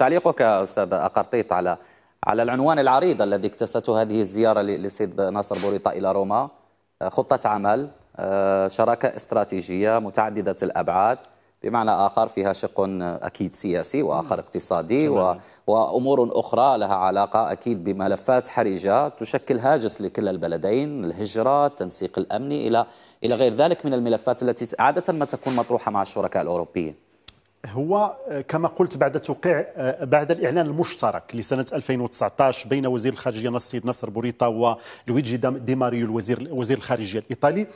تعليقك أستاذ أقرطيط على على العنوان العريض الذي اكتسته هذه الزيارة لسيد ناصر بوريطة إلى روما آه، خطة عمل آه، شراكة استراتيجية متعددة الأبعاد بمعنى آخر فيها شق آه، أكيد سياسي وآخر اقتصادي و... وأمور أخرى لها علاقة أكيد بملفات حرجة تشكل هاجس لكلا البلدين الهجرة التنسيق الأمني إلى إلى غير ذلك من الملفات التي عادة ما تكون مطروحة مع الشركاء الأوروبيين هو آه، كما قلت بعد توقيع آه، بعد الاعلان المشترك لسنه 2019 بين وزير الخارجيه السيد نصر بوريطا ولويجي دي ماريو الوزير وزير الخارجيه الايطالي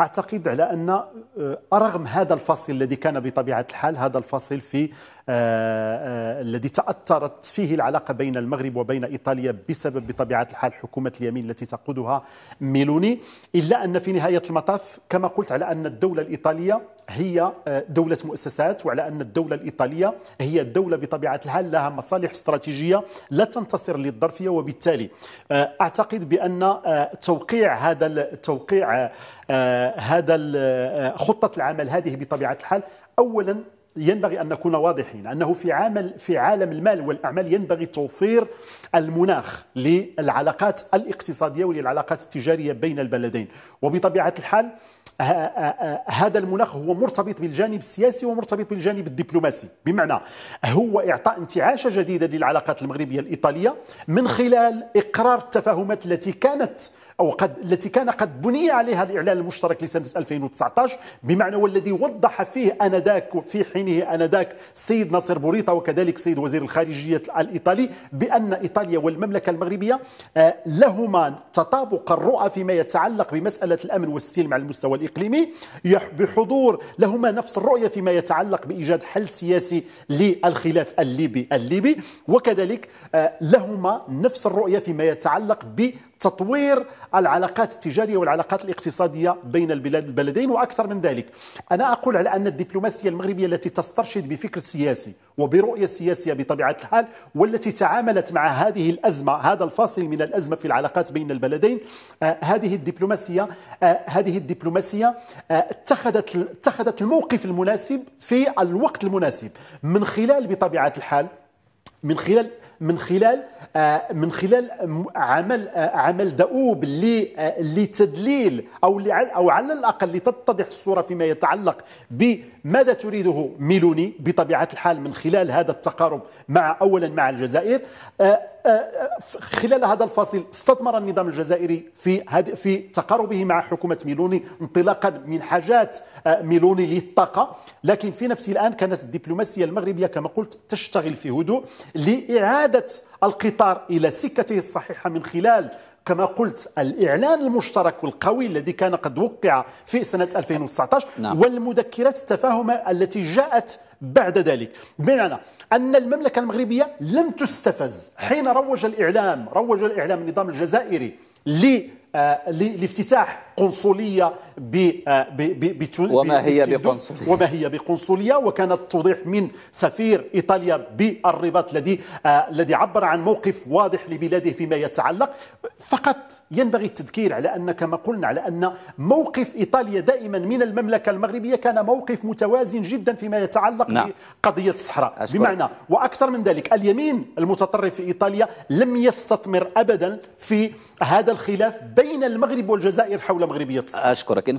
اعتقد على ان آه، رغم هذا الفصل الذي كان بطبيعه الحال هذا الفصل في آه، آه، الذي تأثرت فيه العلاقة بين المغرب وبين إيطاليا بسبب بطبيعة الحال حكومة اليمين التي تقودها ميلوني إلا أن في نهاية المطاف كما قلت على أن الدولة الإيطالية هي آه، دولة مؤسسات وعلى أن الدولة الإيطالية هي دولة بطبيعة الحال لها مصالح استراتيجية لا تنتصر للظرفية وبالتالي أعتقد بأن توقيع هذا توقيع هذا خطة العمل هذه بطبيعة الحال أولا ينبغي أن نكون واضحين أنه في عامل في عالم المال والأعمال ينبغي توفير المناخ للعلاقات الاقتصادية وللعلاقات التجارية بين البلدين وبطبيعة الحال آه، آه، آه، هذا المناخ هو مرتبط بالجانب السياسي ومرتبط بالجانب الدبلوماسي بمعنى هو إعطاء انتعاشة جديدة للعلاقات المغربية الإيطالية من خلال إقرار التفاهمات التي كانت أو قد التي كان قد بني عليها الإعلان المشترك لسنة 2019 بمعنى والذي وضح فيه آنذاك في حينه آنذاك السيد ناصر بوريطة وكذلك السيد وزير الخارجية الإيطالي بأن إيطاليا والمملكة المغربية لهما تطابق الرؤى فيما يتعلق بمسألة الأمن والسلم على المستوى الإيطالي الإقليمي بحضور لهما نفس الرؤية فيما يتعلق بإيجاد حل سياسي للخلاف الليبي الليبي وكذلك آه، لهما نفس الرؤية فيما يتعلق ب تطوير العلاقات التجارية والعلاقات الاقتصادية بين البلاد البلدين وأكثر من ذلك أنا أقول على أن الدبلوماسية المغربية التي تسترشد بفكر سياسي وبرؤية سياسية بطبيعة الحال والتي تعاملت مع هذه الأزمة هذا الفاصل من الأزمة في العلاقات بين البلدين آه هذه الدبلوماسية آه هذه الدبلوماسية آه اتخذت اتخذت الموقف المناسب في الوقت المناسب من خلال بطبيعة الحال من خلال من خلال آه، من خلال عمل آه، عمل دؤوب آه، لتدليل او او على الاقل لتتضح الصوره فيما يتعلق بماذا تريده ميلوني بطبيعه الحال من خلال هذا التقارب مع اولا مع الجزائر خلال هذا الفصل استثمر النظام الجزائري في في تقاربه مع حكومه ميلوني انطلاقا من حاجات آه، ميلوني للطاقه لكن في نفس الان كانت الدبلوماسيه المغربيه كما قلت تشتغل في هدوء لاعاده القطار إلى سكته الصحيحة من خلال كما قلت الإعلان المشترك والقوي الذي كان قد وقع في سنة 2019 نعم. والمذكرات التفاهم التي جاءت بعد ذلك بمعنى أن المملكة المغربية لم تستفز حين روج الإعلام روج الإعلام النظام الجزائري آه، لافتتاح قنصليه بتونس آه، وما هي بقنصليه وما هي بقنصليه وكانت توضيح من سفير ايطاليا بالرباط الذي آه، الذي عبر عن موقف واضح لبلاده فيما يتعلق فقط ينبغي التذكير على ان كما قلنا على ان موقف ايطاليا دائما من المملكه المغربيه كان موقف متوازن جدا فيما يتعلق نعم. بقضيه الصحراء أشكر. بمعنى واكثر من ذلك اليمين المتطرف في ايطاليا لم يستثمر ابدا في هذا الخلاف بين المغرب والجزائر حول المغربيه الصحه اشكرك